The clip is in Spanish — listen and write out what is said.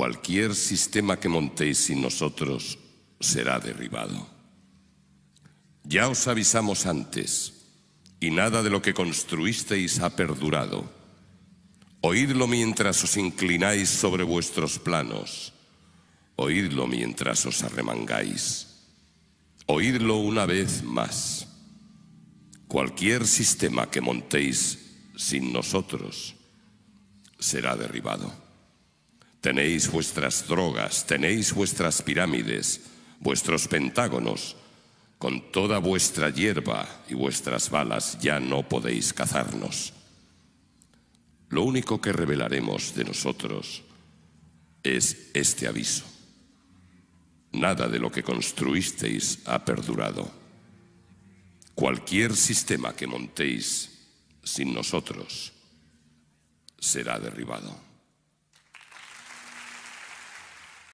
cualquier sistema que montéis sin nosotros será derribado. Ya os avisamos antes, y nada de lo que construisteis ha perdurado. Oídlo mientras os inclináis sobre vuestros planos, oídlo mientras os arremangáis, oídlo una vez más. Cualquier sistema que montéis sin nosotros será derribado. Tenéis vuestras drogas, tenéis vuestras pirámides, vuestros pentágonos. Con toda vuestra hierba y vuestras balas ya no podéis cazarnos. Lo único que revelaremos de nosotros es este aviso. Nada de lo que construisteis ha perdurado. Cualquier sistema que montéis sin nosotros será derribado.